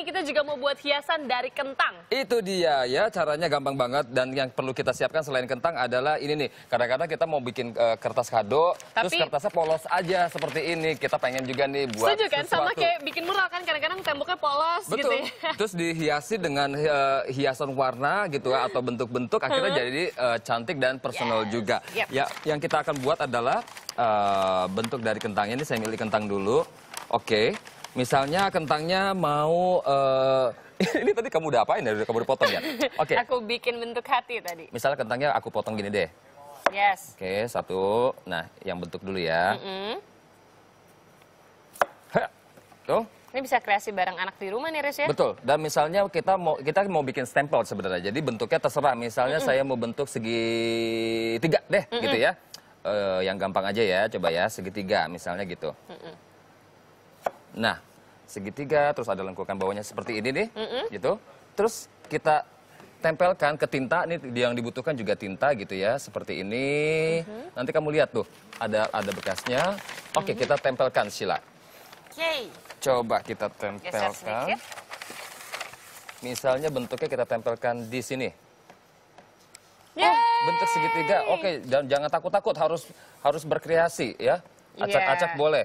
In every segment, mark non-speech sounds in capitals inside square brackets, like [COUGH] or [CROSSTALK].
nih kita juga mau buat hiasan dari kentang. Itu dia ya, caranya gampang banget dan yang perlu kita siapkan selain kentang adalah ini nih. Kadang-kadang kita mau bikin uh, kertas kado, Tapi, terus kertasnya polos aja seperti ini. Kita pengen juga nih buat Setuju kan? Sesuatu. Sama kayak bikin mural kan kadang-kadang temboknya polos gitu Betul. gitu ya. [LAUGHS] Terus dihiasi dengan uh, hiasan warna gitu ya, atau bentuk-bentuk akhirnya hmm. jadi uh, cantik dan personal yes. juga. Yep. Ya, yang kita akan buat adalah uh, bentuk dari kentangnya ini saya milih kentang dulu. Oke. Okay. Misalnya kentangnya mau uh, [LAUGHS] ini tadi kamu udah apain ya? Udah kamu udah potong ya? [LAUGHS] Oke. Okay. Aku bikin bentuk hati tadi. Misalnya kentangnya aku potong gini deh. Yes. Oke, okay, satu. Nah, yang bentuk dulu ya. Mm -hmm. Tuh. Ini bisa kreasi barang anak di rumah nih, Res ya? Betul. Dan misalnya kita mau kita mau bikin stempel sebenarnya. Jadi bentuknya terserah. Misalnya mm -hmm. saya mau bentuk segi tiga deh, mm -hmm. gitu ya. Uh, yang gampang aja ya, coba ya segitiga misalnya gitu. Mm -hmm. Nah, segitiga, terus ada lengkungan bawahnya seperti ini nih, mm -hmm. gitu. Terus kita tempelkan ke tinta nih yang dibutuhkan juga tinta gitu ya seperti ini mm -hmm. nanti kamu lihat tuh ada ada bekasnya oke okay, mm -hmm. kita tempelkan sila oke coba kita tempelkan misalnya bentuknya kita tempelkan di sini Oh, bentuk segitiga oke okay, dan jangan takut takut harus harus berkreasi ya acak-acak yeah. boleh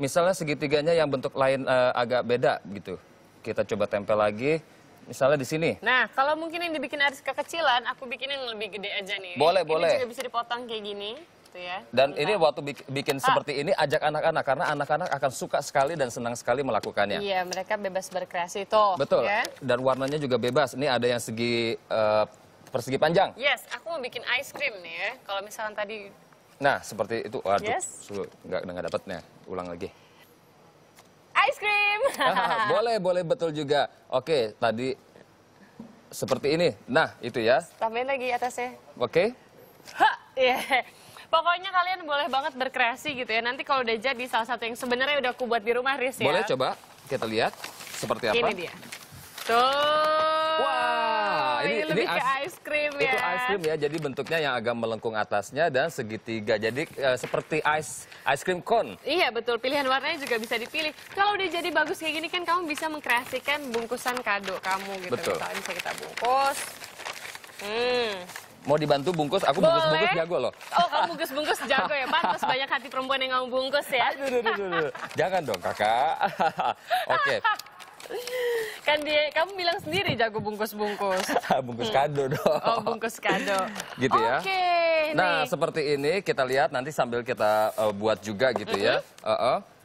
misalnya segitiganya yang bentuk lain uh, agak beda gitu. Kita coba tempel lagi. Misalnya di sini. Nah, kalau mungkin yang dibikin Aris kekecilan, aku bikin yang lebih gede aja nih. Boleh, ini boleh. Ini juga bisa dipotong kayak gini. Gitu ya. Dan Bentar. ini waktu bikin, ah. seperti ini ajak anak-anak karena anak-anak akan suka sekali dan senang sekali melakukannya. Iya, mereka bebas berkreasi tuh. Betul. Ya? Dan warnanya juga bebas. Ini ada yang segi uh, persegi panjang. Yes, aku mau bikin ice cream nih ya. Kalau misalnya tadi Nah, seperti itu. Waduh, yes. nggak nggak dapatnya ulang lagi. Ice cream. [LAUGHS] boleh, boleh betul juga. Oke, tadi seperti ini. Nah, itu ya. Tambahin lagi atasnya. Oke. Ha, yeah. Pokoknya kalian boleh banget berkreasi gitu ya. Nanti kalau udah jadi salah satu yang sebenarnya udah aku buat di rumah, Riz ya. Boleh coba kita lihat seperti apa. Ini dia. Tuh ini, lebih ke ice cream ya. Itu ice cream ya, jadi bentuknya yang agak melengkung atasnya dan segitiga. Jadi uh, seperti ice ice cream cone. Iya betul, pilihan warnanya juga bisa dipilih. Kalau udah jadi bagus kayak gini kan kamu bisa mengkreasikan bungkusan kado kamu gitu. Betul. Misalnya bisa kita bungkus. Hmm. Mau dibantu bungkus? Aku bungkus-bungkus jago loh. Oh, kamu bungkus-bungkus jago ya? Pantas banyak hati perempuan yang mau bungkus ya. Aduh, aduh, aduh, aduh. Jangan dong, kakak. [LAUGHS] Oke, okay kan dia kamu bilang sendiri jago bungkus-bungkus. [LAUGHS] Ah, bungkus kado dong. Oh, bungkus kado. Gitu ya. Oke. nah, nih. seperti ini kita lihat nanti sambil kita uh, buat juga gitu mm -hmm. ya. Uh -uh.